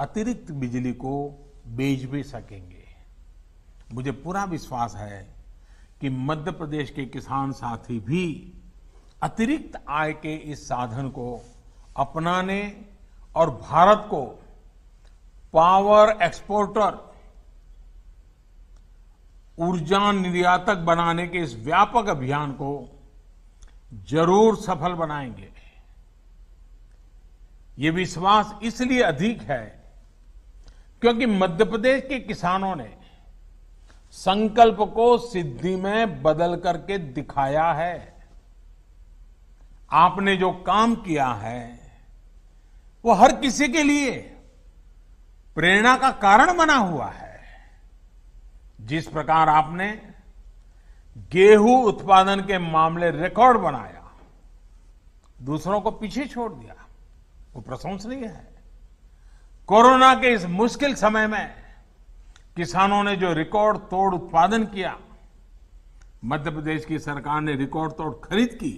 अतिरिक्त बिजली को बेच भी सकेंगे मुझे पूरा विश्वास है कि मध्य प्रदेश के किसान साथी भी अतिरिक्त आय के इस साधन को अपनाने और भारत को पावर एक्सपोर्टर ऊर्जा निर्यातक बनाने के इस व्यापक अभियान को जरूर सफल बनाएंगे ये विश्वास इसलिए अधिक है क्योंकि मध्य प्रदेश के किसानों ने संकल्प को सिद्धि में बदल करके दिखाया है आपने जो काम किया है वो हर किसी के लिए प्रेरणा का कारण बना हुआ है जिस प्रकार आपने गेहूं उत्पादन के मामले रिकॉर्ड बनाया दूसरों को पीछे छोड़ दिया वो प्रशंसनीय है कोरोना के इस मुश्किल समय में किसानों ने जो रिकॉर्ड तोड़ उत्पादन किया मध्य प्रदेश की सरकार ने रिकॉर्ड तोड़ खरीद की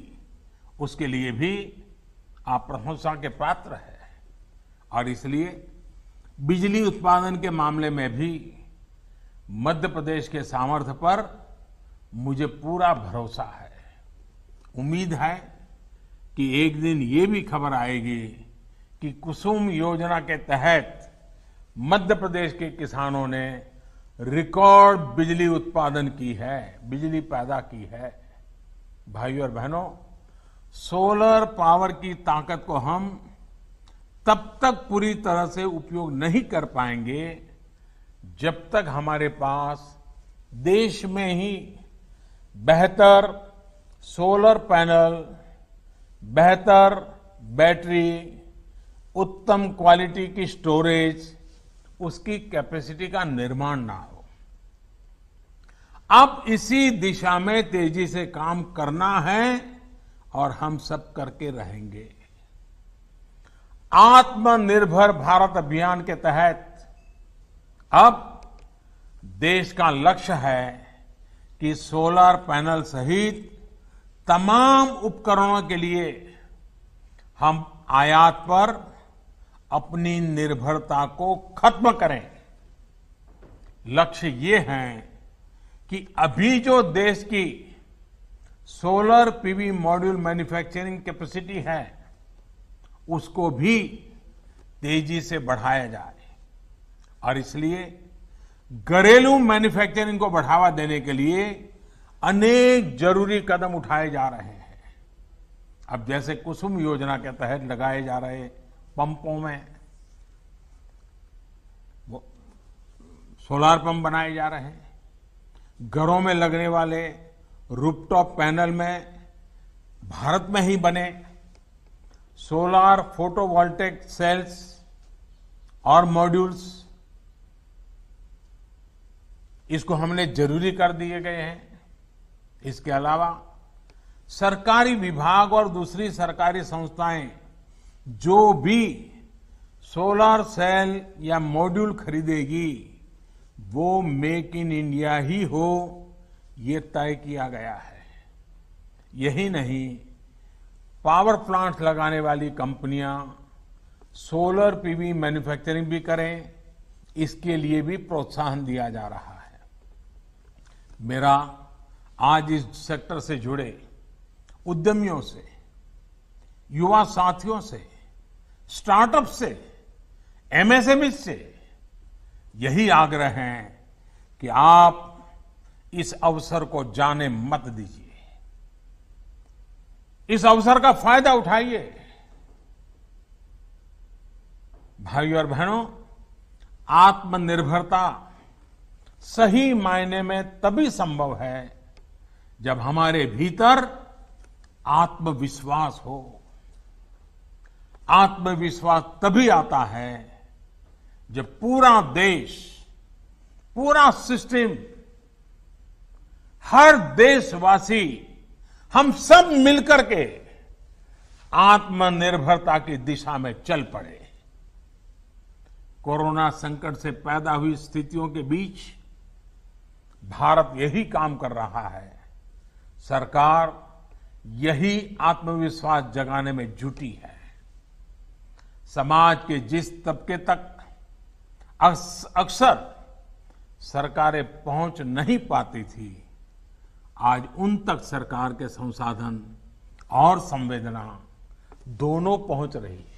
उसके लिए भी आप प्रशंसा के पात्र है और इसलिए बिजली उत्पादन के मामले में भी मध्य प्रदेश के सामर्थ्य पर मुझे पूरा भरोसा है उम्मीद है कि एक दिन ये भी खबर आएगी कि कुसुम योजना के तहत मध्य प्रदेश के किसानों ने रिकॉर्ड बिजली उत्पादन की है बिजली पैदा की है भाइयों और बहनों सोलर पावर की ताकत को हम तब तक पूरी तरह से उपयोग नहीं कर पाएंगे जब तक हमारे पास देश में ही बेहतर सोलर पैनल बेहतर बैटरी उत्तम क्वालिटी की स्टोरेज उसकी कैपेसिटी का निर्माण ना हो अब इसी दिशा में तेजी से काम करना है और हम सब करके रहेंगे आत्मनिर्भर भारत अभियान के तहत अब देश का लक्ष्य है कि सोलर पैनल सहित तमाम उपकरणों के लिए हम आयात पर अपनी निर्भरता को खत्म करें लक्ष्य ये है कि अभी जो देश की solar PV module manufacturing capacity है उसको भी तेजी से बढ़ाया जाए और इसलिए घरेलू मैन्युफैक्चरिंग को बढ़ावा देने के लिए अनेक जरूरी कदम उठाए जा रहे हैं अब जैसे कुसुम योजना के तहत लगाए जा रहे हैं पंपों में सोलार पंप बनाए जा रहे हैं घरों में लगने वाले रूपटॉप पैनल में भारत में ही बने सोलार फोटोवोल्टेक सेल्स और मॉड्यूल्स इसको हमने जरूरी कर दिए गए हैं इसके अलावा सरकारी विभाग और दूसरी सरकारी संस्थाएं जो भी सोलर सेल या मॉड्यूल खरीदेगी वो मेक इन इंडिया ही हो ये तय किया गया है यही नहीं पावर प्लांट लगाने वाली कंपनियां सोलर पीवी मैन्युफैक्चरिंग भी करें इसके लिए भी प्रोत्साहन दिया जा रहा है मेरा आज इस सेक्टर से जुड़े उद्यमियों से युवा साथियों से स्टार्टअप से एमएसएमई e से यही आग्रह है कि आप इस अवसर को जाने मत दीजिए इस अवसर का फायदा उठाइए भाइयों और बहनों आत्मनिर्भरता सही मायने में तभी संभव है जब हमारे भीतर आत्मविश्वास हो आत्मविश्वास तभी आता है जब पूरा देश पूरा सिस्टम हर देशवासी हम सब मिलकर के आत्मनिर्भरता की दिशा में चल पड़े कोरोना संकट से पैदा हुई स्थितियों के बीच भारत यही काम कर रहा है सरकार यही आत्मविश्वास जगाने में जुटी है समाज के जिस तबके तक अक्सर सरकारें पहुंच नहीं पाती थी आज उन तक सरकार के संसाधन और संवेदना दोनों पहुंच रही है